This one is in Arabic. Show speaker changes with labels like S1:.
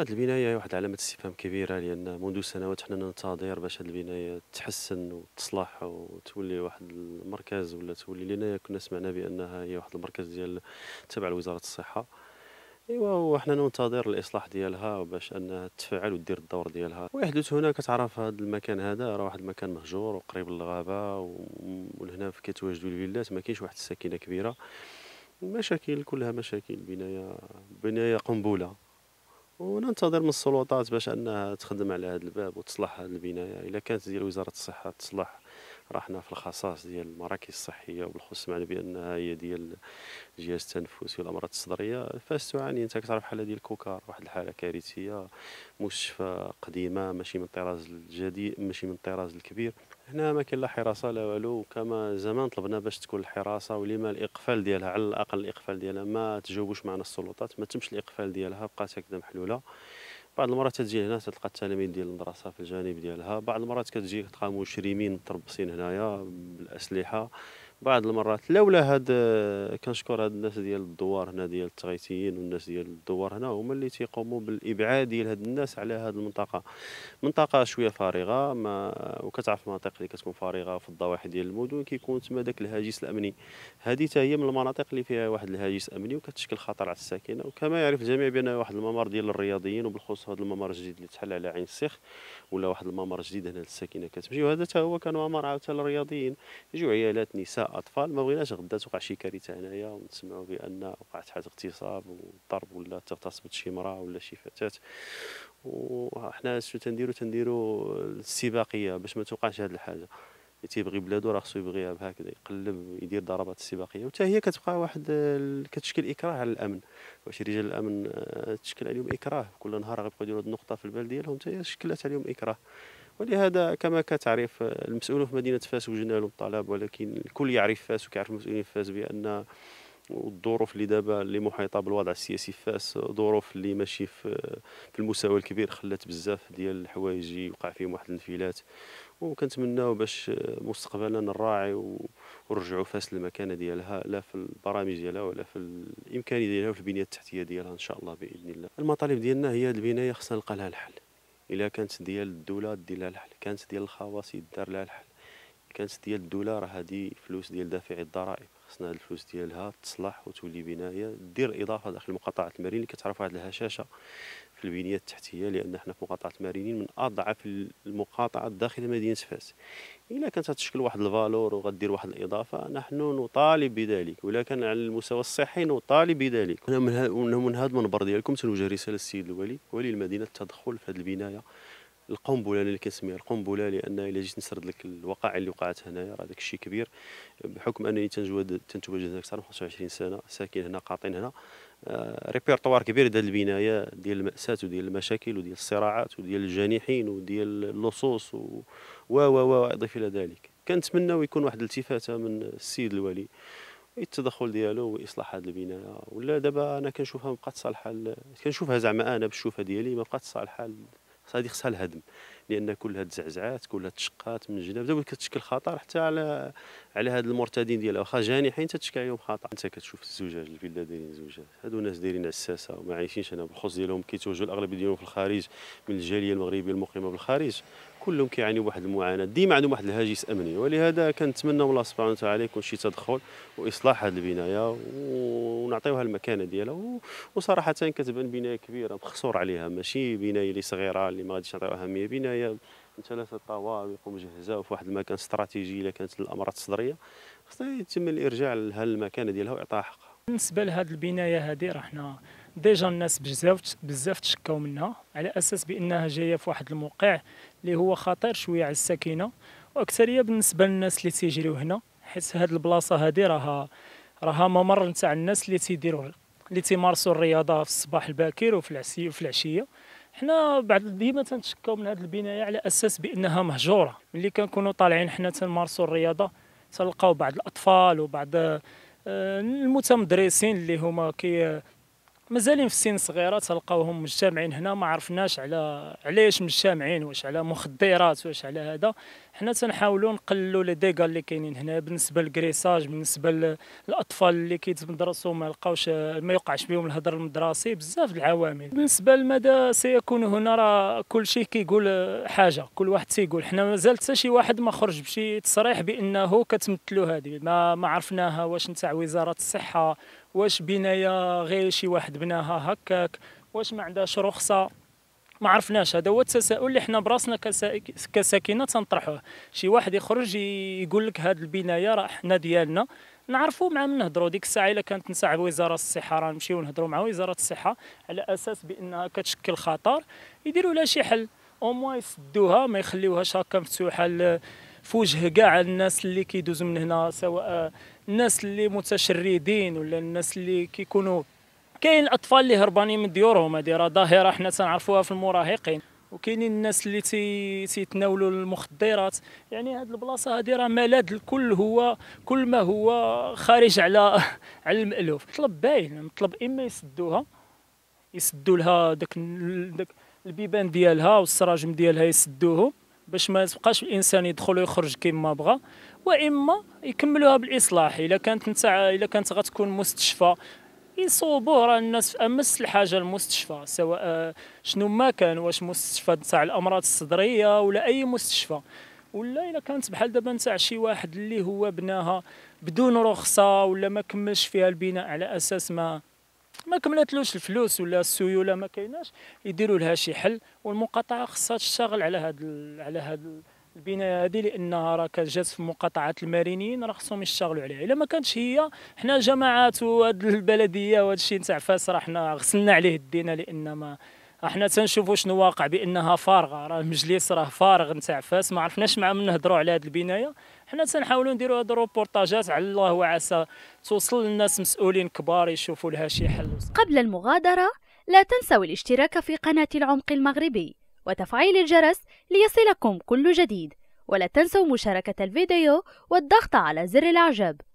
S1: هذه البنايه هي واحد علامه استفهام كبيره لان منذ سنوات حنا ننتظر باش هذه البنايه تحسن وتصلح وتولي واحد المركز ولا تولي لنا كنا سمعنا بانها هي واحد المركز ديال تبع لوزاره الصحه ايوا وحنا ننتظر الاصلاح ديالها باش انها تفعل ودير الدور ديالها ويحدث هنا كتعرف هذا المكان هذا راه واحد المكان مهجور وقريب للغابه ولهنا كيتواجدوا الفيلات ما كاينش واحد السكينه كبيره المشاكل كلها مشاكل بنايه بنايه قنبله وننتظر من السلطات باش انها تخدم على هذا الباب وتصلح هذه البنايه الا كانت ديال وزاره الصحه تصلح راحنا في الخصائص ديال المراكز الصحيه وبالخصوص معنا بانها هي ديال الجهاز التنفسي والامراض الصدريه فاش تعاني انت كتعرف حاله ديال الكوكار واحد الحاله كارثيه مستشفى قديمه ماشي من الطراز الجديد ماشي من الطراز الكبير هنا ما كاين لا حراسه لا والو كما زمان طلبنا باش تكون الحراسه ولما الاقفال ديالها على الاقل الاقفال ديالها ما تجاوبوش معنا السلطات ما تمش الاقفال ديالها بقات هكذا محلوله بعض المرات تجي هنا تلقى التلاميذ ديال المدرسه في الجانب ديالها بعض المرات كتجي تلقى مشرمين متربصين هنايا بالاسلحه بعض المرات لولا هاد كنشكر هاد الناس ديال الدوار هنا ديال التغيثيين والناس ديال الدوار هنا هما اللي تيقوموا بالابعاد ديال هاد الناس على هاد المنطقه منطقه شويه فارغه ما وكتعرف المناطق اللي كتكون فارغه في الضواحي ديال المدن كيكون تما داك الهاجس الامني هادي حتى هي من المناطق اللي فيها واحد الهاجس امني وكتشكل خطر على الساكنه وكما يعرف الجميع بان واحد الممر ديال الرياضيين وبالخصوص هذا الممر الجديد اللي تحل على عين السيخ ولا واحد الممر جديد هنا للساكنه كتمشي وهذا حتى هو كان ممر عاوتاني للرياضيين يجيو عيالات نساء اطفال ما بغيناش غدا توقع شي كارثه هنايا ونسمعوا بان وقعت حاجه اغتصاب وضرب ولا تغتصبت شي مراه ولا شي فتاه وحنا شنو تنديرو تنديرو السباقيه باش ما توقعش هاد الحاجه اللي تيبغي بلادو راه خصو يبغيها بهكذا يقلب يدير ضربات السباقيه وحتى هي كتبقى واحد كتشكل اكراه على الامن واش رجال الامن آه، تشكل عليهم اكراه كل نهار غيبقاو يديروا هاد النقطه في البال ديالهم حتى هي شكلت عليهم اكراه ولهذا كما كتعرف المسؤولون في مدينه فاس وجنا لهم طلب ولكن الكل يعرف فاس وكيعرف المسؤولين في فاس بان الظروف اللي دابا اللي محيطه بالوضع السياسي في فاس ظروف اللي ماشي في, المساواه المستوى الكبير خلات بزاف ديال الحوايج يوقع فيهم واحد الانفلات وكنتمناو باش مستقبلا نراعي ونرجعوا فاس للمكانه ديالها لا في البرامج ديالها ولا في الامكانيه ديالها وفي البنيه التحتيه ديالها ان شاء الله باذن الله المطالب ديالنا هي البنايه خصنا نلقى لها الحل الا كانت ديال الدوله دير لها الحل كانت ديال الخواص يدار لها الحل كانت ديال الدوله راه هادي فلوس ديال دافعي الضرائب خصنا هاد الفلوس ديالها تصلح وتولي بنايه دير اضافه داخل مقاطعه المرين اللي كتعرف واحد الهشاشه في البنيه التحتيه لان احنا في مقاطعه المارينين من اضعف المقاطعات داخل مدينه فاس الا كانت تشكل واحد الفالور وغدير واحد الاضافه نحن نطالب بذلك ولكن كان على المستوى الصحي نطالب بذلك انا من هذا المنبر ديالكم تنوجه رساله للسيد الولي ولي المدينه التدخل في هذه البنايه القنبله انا اللي كنسميها القنبله لان الا جيت نسرد لك الوقائع اللي وقعت هنايا راه داك الشيء كبير بحكم انني تنتواجد تنتواجد اكثر من 25 سنه ساكن هنا قاطين هنا آه، ريبيرتوار كبير ديال البنايه ديال الماساه وديال المشاكل وديال الصراعات وديال الجانحين وديال اللصوص و و و اضف الى ذلك كنتمناو يكون واحد الالتفاته من السيد الوالي التدخل ديالو واصلاح هذه البنايه ولا دابا انا كنشوفها مابقاتش صالحه كنشوفها زعما انا بالشوفه ديالي مابقاتش صالحه خصها هذه خصها الهدم لان كل هاد الزعزعات كل هاد التشقات من الجناب دابا كتشكل خطر حتى على على هاد المرتدين ديالها واخا جانحين تتشكى عليهم خطر انت كتشوف الزجاج الفيلا دايرين زجاج هادو ناس دايرين عساسه وما عايشينش انا بالخص ديالهم كيتوجهوا الاغلبيه ديالهم في الخارج من الجاليه المغربيه المقيمه بالخارج كلهم كيعانيوا بواحد المعاناه ديما عندهم واحد الهاجس امني ولهذا كنتمنى من الله سبحانه وتعالى يكون شي تدخل واصلاح هذه البنايه ونعطيوها المكانه ديالها وصراحه كتبان بنايه كبيره مخسور عليها ماشي بنايه اللي صغيره اللي ما غاديش نعطيوها اهميه بنايه من ثلاثه طوابق ومجهزه وفي واحد المكان استراتيجي الا كانت الامراض الصدريه خصنا يتم الارجاع لها المكانه ديالها واعطاها حقها
S2: بالنسبه لهذه البنايه هذه راه حنا ديجا الناس بزاف بزاف تشكاو منها على اساس بانها جايه في واحد الموقع اللي هو خطير شويه على السكينه واكثريه بالنسبه للناس اللي تيجريو هنا حيت هاد البلاصه هادي راها راها ممر نتاع الناس اللي تيديروا اللي تيمارسوا الرياضه في الصباح الباكر وفي العشيه وفي العشيه حنا بعد ديما تنتشكاو من هاد البنايه على اساس بانها مهجوره ملي كنكونوا طالعين حنا تنمارسوا الرياضه تلقاو بعض الاطفال وبعض آه، المتمدرسين اللي هما كي مازالين في سن صغيره تلقاوهم مجتمعين هنا ما عرفناش على علاش مجتمعين واش على مخدرات واش على هذا حنا تنحاولوا نقللوا لي ديغا اللي كاينين هنا بالنسبه للكريساج بالنسبه للاطفال اللي كيتمدرسوا ما لقاوش ما يوقعش بهم الهدر المدرسي بزاف العوامل بالنسبه لمدى سيكون هنا راه كل شيء كيقول حاجه كل واحد تيقول حنا مازال حتى شي واحد ما خرج بشي تصريح بانه كتمثلوا هذه ما ما عرفناها واش نتاع وزاره الصحه واش بنايه غير شي واحد بناها هكاك واش ما عندهاش رخصه ما عرفناش هذا هو التساؤل اللي حنا براسنا كساكنه تنطرحوه شي واحد يخرج يقول لك هذه البنايه راه حنا ديالنا نعرفوا مع من نهضروا ديك الساعه الا كانت نساعد وزاره الصحه راه نمشيو نهضروا مع وزاره الصحه على اساس بانها كتشكل خطر يديروا لها شي حل او موا يسدوها ما يخليوهاش هكا مفتوحه في وجه كاع الناس اللي كيدوزوا من هنا سواء الناس اللي متشردين ولا الناس اللي كيكونوا كاين الاطفال اللي هربانين من ديورهم هذه راه ظاهره حنا تنعرفوها في المراهقين وكاينين الناس اللي تي تيتناولوا المخدرات يعني هذه البلاصه هذه راه ملاذ الكل هو كل ما هو خارج على على المالوف طلب باين مطلب اما يسدوها يسدوا لها داك داك البيبان ديالها والسراجم ديالها يسدوهم باش ما تبقاش الانسان يدخل ويخرج كما بغى واما يكملوها بالاصلاح الا كانت نتاع الا كانت غتكون مستشفى يصوبوه راه الناس في امس الحاجه المستشفى سواء آه، شنو ما كان واش مستشفى تاع الامراض الصدريه ولا اي مستشفى ولا الا كانت بحال دابا نتاع شي واحد اللي هو بناها بدون رخصه ولا ما كملش فيها البناء على اساس ما ما كملتلوش الفلوس ولا السيوله ما كايناش يديروا لها شي حل والمقاطعه خصها تشتغل على هذا على هذا البنايه هذه لانها راه جات في مقاطعه المارينيين راه خصهم يشتغلوا عليها الا ما كانتش هي حنا جماعات وهاد البلديه وهذا الشيء نتاع فاس راه حنا غسلنا عليه الدين لان ما احنا تنشوفوا شنو واقع بانها فارغه راه المجلس راه فارغ نتاع فاس ما عرفناش مع من نهضروا على هذه البنايه حنا تنحاولوا نديروا هاد الروبورتاجات على الله وعسى توصل للناس مسؤولين كبار يشوفوا لها شي حل
S1: قبل المغادره لا تنسوا الاشتراك في قناه العمق المغربي وتفعيل الجرس ليصلكم كل جديد ولا تنسوا مشاركة الفيديو والضغط على زر الإعجاب